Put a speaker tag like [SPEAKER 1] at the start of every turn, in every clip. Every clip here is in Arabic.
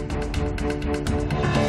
[SPEAKER 1] Música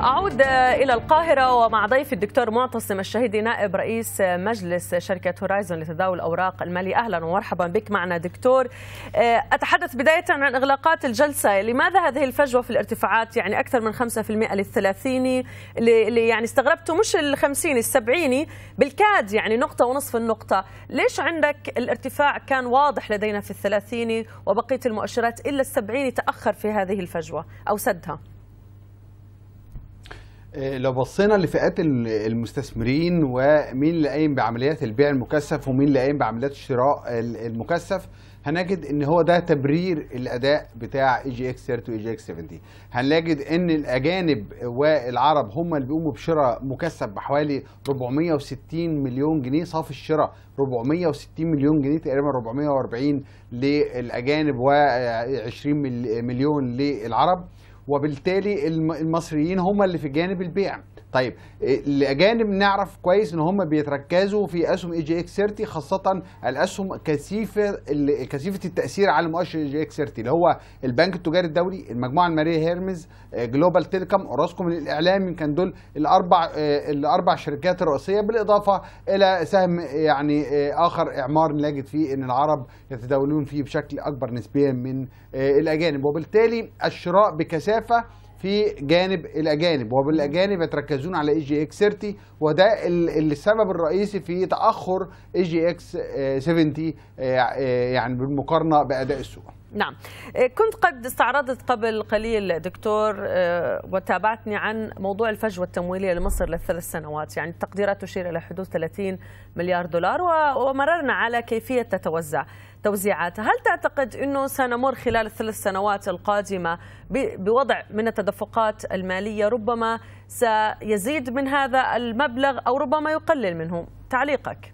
[SPEAKER 1] أعود إلى القاهرة ومع ضيف الدكتور معتصم الشهيدي نائب رئيس مجلس شركة هورايزون لتداول الأوراق المالية أهلا ومرحبا بك معنا دكتور آه، أتحدث بداية عن إغلاقات الجلسة لماذا هذه الفجوة في الارتفاعات يعني أكثر من 5% للثلاثيني اللي يعني استغربته مش الخمسيني السبعيني بالكاد يعني نقطة ونصف النقطة ليش عندك الارتفاع كان واضح لدينا في الثلاثيني وبقية المؤشرات إلا السبعيني تأخر في هذه الفجوة أو سدها
[SPEAKER 2] آه، لو بصينا لفئات المستثمرين ومين اللي قايم بعمليات البيع المكثف ومين اللي قايم بعمليات الشراء المكثف هنجد ان هو ده تبرير الاداء بتاع اي جي اكس 30 واي جي اكس 70 هنلاقي ان الاجانب والعرب هم اللي بيقوموا بشراء مكثف بحوالي 460 مليون جنيه صافي الشراء 460 مليون جنيه تقريبا 440 للاجانب و 20 مليون للعرب وبالتالي المصريين هم اللي في جانب البيع طيب الاجانب إيه، نعرف كويس ان هم بيتركزوا في اسهم اي جي اكس 30 خاصه الاسهم كثيفه كثيفه التاثير على مؤشر اي جي اكس 30 اللي هو البنك التجاري الدولي المجموعه الماليه هيرمز إيه، جلوبال تيليكوم اوراسكوم للاعلام يمكن دول الاربع إيه، الاربع شركات الرئيسيه بالاضافه الى سهم يعني اخر اعمار نجد فيه ان العرب يتداولون فيه بشكل اكبر نسبيا من الاجانب وبالتالي الشراء بكثافه في جانب الاجانب وبالاجانب يتركزون على اي جي اكس 30 وده السبب الرئيسي في تاخر اي جي اكس 70 يعني بالمقارنه باداء السوق
[SPEAKER 1] نعم إيه، كنت قد استعرضت قبل قليل دكتور إيه، وتابعتني عن موضوع الفجوة التمويلية لمصر للثلاث سنوات يعني التقديرات تشير إلى حدود 30 مليار دولار ومررنا على كيفية تتوزع توزيعاتها هل تعتقد أنه سنمر خلال الثلاث سنوات القادمة بوضع من التدفقات المالية ربما سيزيد من هذا المبلغ أو ربما يقلل منه تعليقك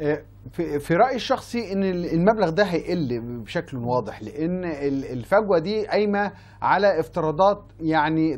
[SPEAKER 2] إيه، في, في رايي الشخصي ان المبلغ ده هيقل بشكل واضح لان الفجوه دي قايمه على افتراضات يعني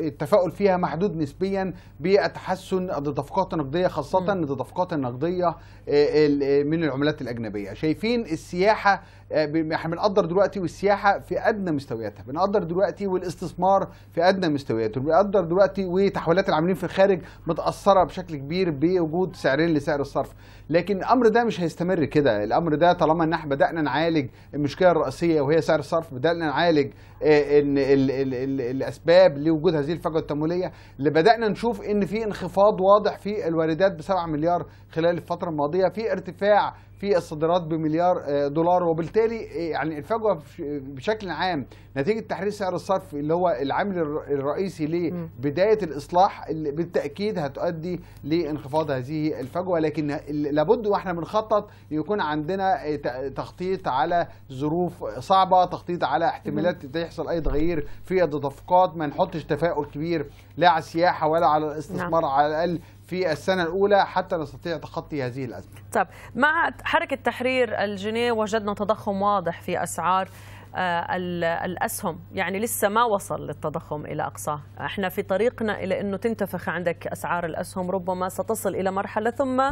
[SPEAKER 2] التفاؤل فيها محدود نسبيا بتحسن التدفقات النقديه خاصه التدفقات النقديه آه، من العملات الاجنبيه شايفين السياحه آه، احنا بنقدر دلوقتي والسياحه في ادنى مستوياتها بنقدر دلوقتي والاستثمار في ادنى مستوياته بنقدر دلوقتي وتحويلات العاملين في الخارج متاثره بشكل كبير بوجود سعرين لسعر الصرف لكن الامر ده مش هيستمر كده الامر ده طالما ان احنا بدانا نعالج المشكله الرئيسيه وهي سعر الصرف بدانا نعالج آه، ان الـ الـ الـ الاسباب لوجود هذه الفجوه التمويليه اللي بدانا نشوف ان في انخفاض واضح في الواردات ب 7 مليار خلال الفتره الماضيه في ارتفاع في الصادرات بمليار آه، دولار وبالتالي آه، يعني الفجوه بشكل عام نتيجه تحرير سعر الصرف اللي هو العامل الرئيسي لبدايه الاصلاح اللي بالتاكيد هتؤدي لانخفاض هذه الفجوه لكن لابد واحنا بنخطط يكون عندنا آه، تخطيط على ظروف صعبه تخطيط على احتمالات تحصل اي تغيير في التدفقات ما نحطش تفاؤل كبير لا على السياحه ولا على نعم. الاستثمار على الاقل في السنة الأولى حتى نستطيع تخطي هذه الأزمة
[SPEAKER 1] طب مع حركة تحرير الجنيه وجدنا تضخم واضح في أسعار آه، الأسهم يعني لسه ما وصل للتضخم إلى أقصاه احنا في طريقنا إلى أنه تنتفخ عندك أسعار الأسهم ربما ستصل إلى مرحلة ثم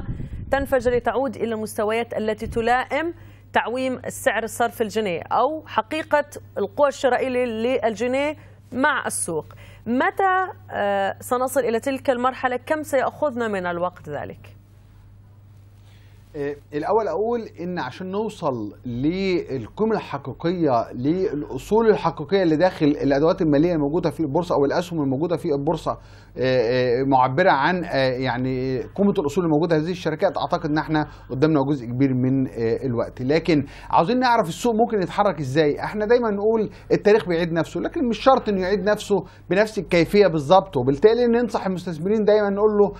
[SPEAKER 1] تنفجر لتعود إلى المستويات التي تلائم تعويم السعر الصرف الجنيه أو حقيقة القوى الشرائية للجنيه مع السوق متى آه، سنصل إلى تلك المرحلة كم سيأخذنا من الوقت ذلك؟
[SPEAKER 2] آه، الاول اقول ان عشان نوصل للقيمه الحقيقيه للاصول الحقيقيه اللي داخل الادوات الماليه الموجوده في البورصه او الاسهم الموجوده في البورصه آه، آه، معبره عن يعني قيمه الاصول الموجوده هذه الشركات اعتقد ان احنا قدامنا جزء كبير من الوقت لكن عاوزين نعرف السوق ممكن يتحرك ازاي احنا دايما نقول التاريخ بيعيد نفسه لكن مش شرط انه يعيد نفسه بنفس الكيفيه بالظبط وبالتالي ننصح المستثمرين دايما نقول له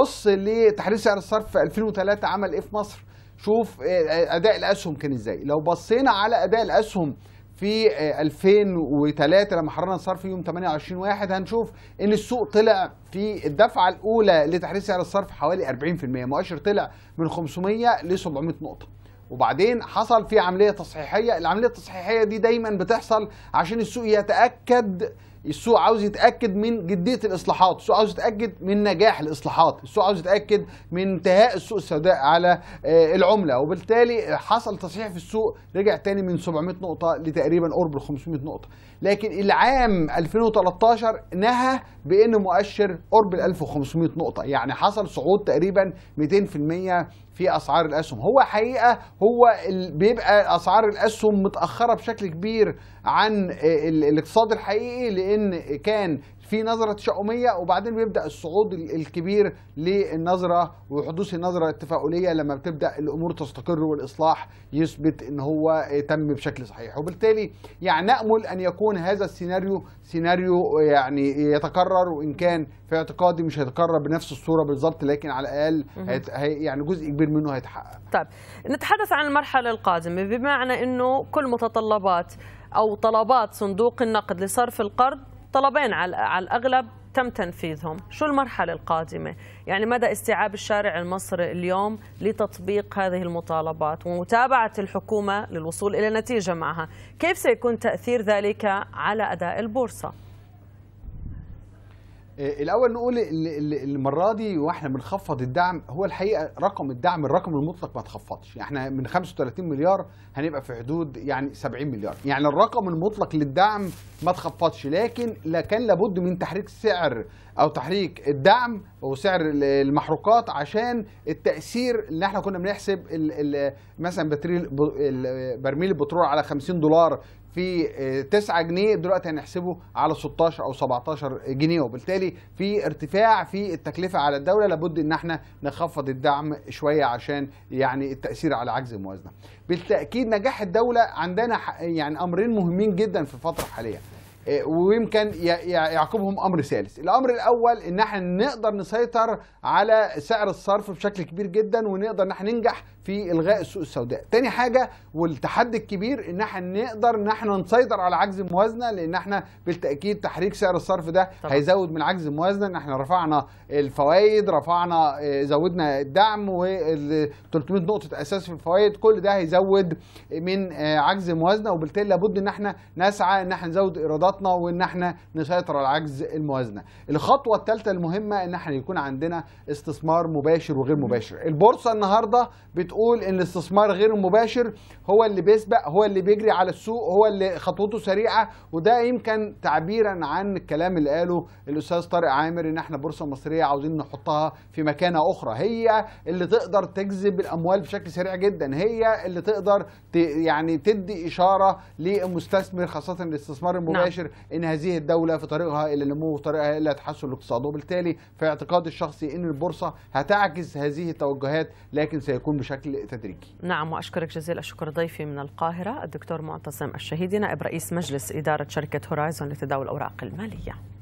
[SPEAKER 2] بص لتحرير سعر الصرف في 2003 عمل ايه في مصر شوف آه، آه، اداء الاسهم كان ازاي لو بصينا على اداء الاسهم في 2003 آه، لما حررنا الصرف يوم 28 واحد هنشوف ان السوق طلع في الدفعه الاولى لتحديث سعر الصرف حوالي 40% مؤشر طلع من 500 ل 700 نقطه وبعدين حصل في عمليه تصحيحيه العمليه التصحيحيه دي دايما بتحصل عشان السوق يتاكد السوق عاوز يتاكد من جديه الاصلاحات السوق عاوز يتاكد من نجاح الاصلاحات السوق عاوز يتاكد من انتهاء السوق السوداء على آه، العمله وبالتالي حصل تصحيح في السوق رجع تاني من 700 نقطه لتقريبا قرب ال 500 نقطه لكن العام 2013 نهى بان مؤشر قرب ال 1500 نقطه يعني حصل صعود تقريبا 200% في اسعار الاسهم هو حقيقه هو بيبقى اسعار الاسهم متاخره بشكل كبير عن الاقتصاد الحقيقي لان كان في نظره تشاؤميه وبعدين بيبدا الصعود الكبير للنظره وحدوث النظره التفاؤليه لما بتبدا الامور تستقر والاصلاح يثبت ان هو تم بشكل صحيح وبالتالي يعني نامل ان يكون هذا السيناريو سيناريو يعني يتكرر وان كان في اعتقادي مش هيتكرر بنفس الصوره بالظبط لكن على الاقل يعني جزء كبير منه هيتحقق
[SPEAKER 1] طيب نتحدث عن المرحله القادمه بمعنى انه كل متطلبات او طلبات صندوق النقد لصرف القرض طلبين على الاغلب تم تنفيذهم شو المرحلة القادمة يعني مدى استيعاب الشارع المصري اليوم لتطبيق هذه المطالبات ومتابعة الحكومة للوصول إلى نتيجة معها كيف سيكون تأثير ذلك على أداء البورصة
[SPEAKER 2] إيه، الاول نقول المره دي واحنا بنخفض الدعم هو الحقيقه رقم الدعم الرقم المطلق ما اتخفضش احنا من 35 مليار هنبقى في حدود يعني 70 مليار يعني الرقم المطلق للدعم ما اتخفضش لكن لا كان لابد من تحريك سعر او تحريك الدعم وسعر المحروقات عشان التاثير اللي احنا كنا بنحسب مثلا برميل البترول على 50 دولار في 9 آه، جنيه دلوقتي هنحسبه على 16 او 17 جنيه وبالتالي في ارتفاع في التكلفه على الدوله لابد ان احنا نخفض الدعم شويه عشان يعني التاثير على عجز الموازنه. بالتاكيد نجاح الدوله عندنا يعني امرين مهمين جدا في الفتره الحاليه. آه، ويمكن يعقبهم امر ثالث الامر الاول ان احنا نقدر نسيطر على سعر الصرف بشكل كبير جدا ونقدر ان احنا ننجح في الغاء السوق السوداء تاني حاجه والتحدي الكبير ان احنا نقدر ان احنا نسيطر على عجز الموازنه لان احنا بالتاكيد تحريك سعر الصرف ده طبعا. هيزود من عجز الموازنه ان احنا رفعنا الفوائد رفعنا آه، زودنا الدعم و 300 نقطه اساس في الفوائد كل ده هيزود من آه، عجز الموازنه وبالتالي لابد ان احنا نسعى ان احنا نزود ايراداتنا وان احنا نسيطر على عجز الموازنه الخطوه الثالثه المهمه ان احنا يكون عندنا استثمار مباشر وغير مباشر البورصه النهارده بت بتقول ان الاستثمار غير المباشر هو اللي بيسبق هو اللي بيجري على السوق هو اللي خطوته سريعه وده يمكن تعبيرا عن الكلام اللي قاله الاستاذ طارق عامر ان احنا بورصه مصريه عاوزين نحطها في مكانه اخرى هي اللي تقدر تجذب الاموال بشكل سريع جدا هي اللي تقدر ت... يعني تدي اشاره للمستثمر خاصه الاستثمار نعم. المباشر نعم. ان هذه الدوله في طريقها الى النمو وفي طريقها الى تحسن الاقتصاد وبالتالي في اعتقادي الشخصي ان البورصه هتعكس هذه التوجهات لكن سيكون بشكل بشكل تدريجي
[SPEAKER 1] نعم وأشكرك جزيل الشكر ضيفي من القاهرة الدكتور معتصم الشهيدي نائب رئيس مجلس إدارة شركة هورايزون لتداول الأوراق المالية